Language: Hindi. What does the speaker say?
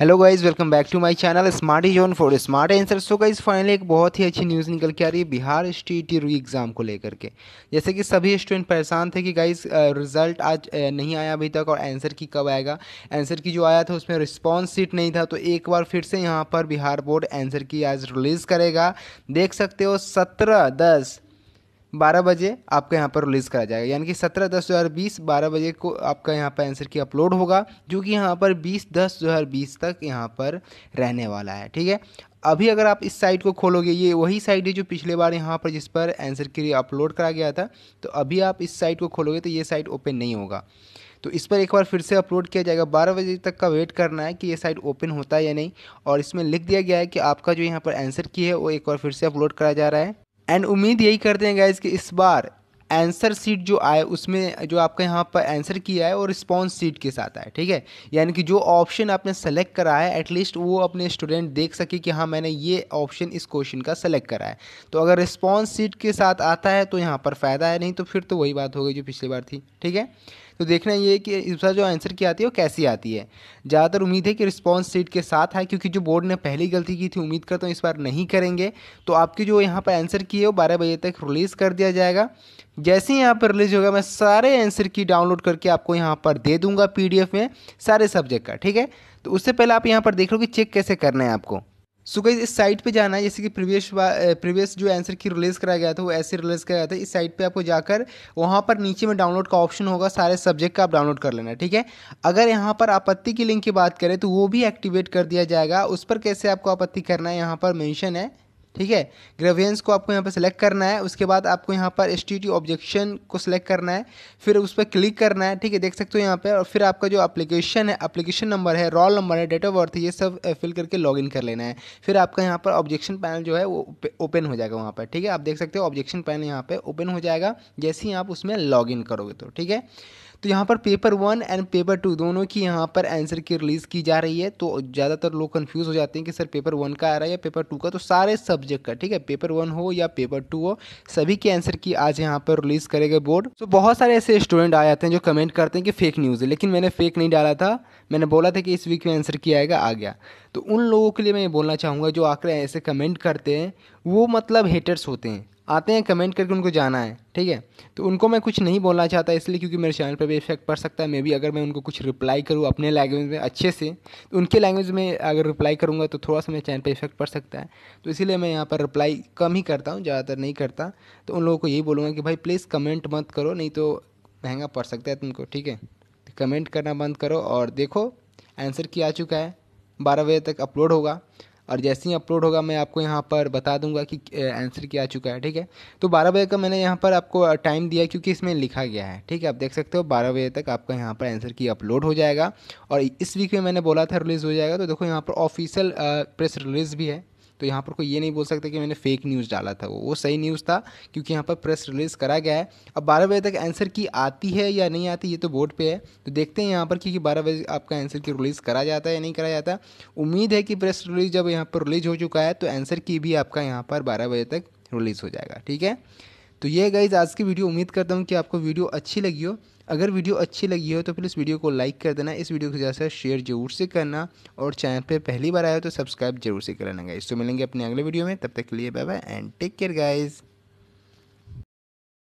hello guys welcome back to my channel smart zone for smart answer so guys finally एक बहुत ही अच्छी न्यूज़ निकल के आ रही है बिहार स्टेट री एग्ज़ाम को लेकर के जैसे कि सभी स्टूडेंट परेशान थे कि गाइज रिज़ल्ट आज नहीं आया अभी तक और आंसर की कब आएगा आंसर की जो आया था उसमें रिस्पॉन्स सीट नहीं था तो एक बार फिर से यहाँ पर बिहार बोर्ड आंसर की आज रिलीज़ करेगा देख सकते हो सत्रह दस बारह बजे आपका यहाँ पर रिलीज़ करा जाएगा यानी कि सत्रह दस दो हज़ार बीस बारह बजे को आपका यहाँ पर आंसर की अपलोड होगा जो कि यहाँ पर बीस दस दो हज़ार बीस तक यहाँ पर रहने वाला है ठीक है अभी अगर आप इस साइट को खोलोगे ये वही साइट है जो पिछले बार यहाँ पर जिस पर आंसर के लिए अपलोड करा गया था तो अभी आप इस साइट को खोलोगे तो ये साइट ओपन नहीं होगा तो इस पर एक बार फिर से अपलोड किया जाएगा बारह बजे तक का वेट करना है कि ये साइट ओपन होता है या नहीं और इसमें लिख दिया गया है कि आपका जो यहाँ पर आंसर की है वो एक बार फिर से अपलोड करा जा रहा है एंड उम्मीद यही करते हैं गाइज कि इस बार आंसर सीट जो आए उसमें जो आपका यहाँ पर आंसर किया है और रिस्पॉन्स सीट के साथ आए ठीक है यानी कि जो ऑप्शन आपने सेलेक्ट करा है एटलीस्ट वो अपने स्टूडेंट देख सके कि हाँ मैंने ये ऑप्शन इस क्वेश्चन का सेलेक्ट करा है तो अगर रिस्पॉन्स सीट के साथ आता है तो यहाँ पर फ़ायदा है नहीं तो फिर तो वही बात हो गई जो पिछली बार थी ठीक है तो देखना ये है कि बार जो आंसर की आती है वो कैसी आती है ज़्यादातर उम्मीद है कि रिस्पॉन्स सीट के साथ है क्योंकि जो बोर्ड ने पहली गलती की थी उम्मीद करता तो हूँ इस बार नहीं करेंगे तो आपकी जो यहाँ पर आंसर की है वो बारह बजे तक रिलीज़ कर दिया जाएगा जैसे ही यहाँ पर रिलीज होगा मैं सारे आंसर की डाउनलोड करके आपको यहाँ पर दे दूंगा पी में सारे सब्जेक्ट का ठीक है तो उससे पहले आप यहाँ पर देख लो कि चेक कैसे करना है आपको सो गई इस साइट पे जाना है जैसे कि प्रीवियस प्रीवियस जो आंसर की रिलीज़ कराया गया था वो ऐसे रिलीज़ कराया गया था इस साइट पे आपको जाकर वहाँ पर नीचे में डाउनलोड का ऑप्शन होगा सारे सब्जेक्ट का आप डाउनलोड कर लेना ठीक है अगर यहाँ पर आपत्ति की लिंक की बात करें तो वो भी एक्टिवेट कर दिया जाएगा उस पर कैसे आपको आपत्ति करना है यहाँ पर मैंशन है ठीक है ग्रेवियंस को आपको यहाँ पर सेलेक्ट करना है उसके बाद आपको यहाँ पर एस टी ऑब्जेक्शन को सिलेक्ट करना है फिर उस पर क्लिक करना है ठीक है देख सकते हो यहाँ पर और फिर आपका जो अप्लीकेशन है अपलीकेशन नंबर है रोल नंबर है डेट ऑफ बर्थ ये सब फिल करके लॉग इन कर लेना है फिर आपका यहाँ पर ऑब्जेक्शन पैनल जो है वो ओपन हो जाएगा वहाँ पर ठीक है आप देख सकते हो ऑब्जेक्शन पैनल यहाँ पर ओपन हो जाएगा जैसे ही आप उसमें लॉग इन करोगे तो ठीक है तो यहाँ पर paper one and paper two दोनों की यहाँ पर आंसर की रिलीज़ की जा रही है तो ज़्यादातर लोग कन्फ्यूज़ हो जाते हैं कि सर पेपर वन का आ रहा है या पेपर टू का तो सारे सब्जेक्ट का ठीक है पेपर वन हो या पेपर टू हो सभी के आंसर की आज यहाँ पर रिलीज़ करेगा बोर्ड तो बहुत सारे ऐसे स्टूडेंट आ जाते हैं जो कमेंट करते हैं कि फेक न्यूज़ है लेकिन मैंने फेक नहीं डाला था मैंने बोला था कि इस वीक में आंसर किया आएगा आ गया तो उन लोगों के लिए मैं ये बोलना चाहूँगा जो आकर ऐसे कमेंट करते हैं वो मतलब हेटर्स होते हैं आते हैं कमेंट करके उनको जाना है ठीक है तो उनको मैं कुछ नहीं बोलना चाहता इसलिए क्योंकि मेरे चैनल पर भी इफेक्ट पड़ सकता है मे भी अगर मैं उनको कुछ रिप्लाई करूँ अपने लैंग्वेज में अच्छे से तो उनके लैंग्वेज में अगर रिप्लाई करूँगा तो थोड़ा सा मेरे चैनल पर इफेक्ट पड़ सकता है तो इसीलिए मैं यहाँ पर रिप्लाई कम ही करता हूँ ज़्यादातर नहीं करता तो उन लोगों को यही बोलूँगा कि भाई प्लीज़ कमेंट मत करो नहीं तो महंगा पड़ सकता है तुमको ठीक है तो कमेंट करना बंद करो और देखो आंसर की आ चुका है बारह बजे तक अपलोड होगा और जैसे ही अपलोड होगा मैं आपको यहाँ पर बता दूंगा कि आंसर क्या आ चुका है ठीक है तो बारह बजे का मैंने यहाँ पर आपको टाइम दिया क्योंकि इसमें लिखा गया है ठीक है आप देख सकते हो बारह बजे तक आपका यहाँ पर आंसर की अपलोड हो जाएगा और इस वीक में मैंने बोला था रिलीज़ हो जाएगा तो देखो यहाँ पर ऑफिशियल प्रेस रिलीज़ भी है तो यहाँ पर कोई ये नहीं बोल सकता कि मैंने फेक न्यूज़ डाला था वो वो सही न्यूज़ था क्योंकि यहाँ पर प्रेस रिलीज करा गया है अब बारह बजे तक आंसर की आती है या नहीं आती ये तो बोर्ड पर है तो देखते हैं यहाँ पर कि बारह बजे आपका आंसर की रिलीज़ करा जाता है या नहीं करा जाता उम्मीद है कि प्रेस रिलीज जब यहाँ पर रिलीज़ हो चुका है तो आंसर की भी आपका यहाँ पर बारह बजे तक रिलीज़ हो जाएगा ठीक है तो ये गाइज आज की वीडियो उम्मीद करता हूँ कि आपको वीडियो अच्छी लगी हो अगर वीडियो अच्छी लगी हो तो प्लीज़ वीडियो को लाइक कर देना इस वीडियो को ज़्यादा से शेयर जरूर से करना और चैनल पर पहली बार आया हो तो सब्सक्राइब जरूर से कर लेना गाइज तो मिलेंगे अपने अगले वीडियो में तब तक के लिए bye bye and take care guys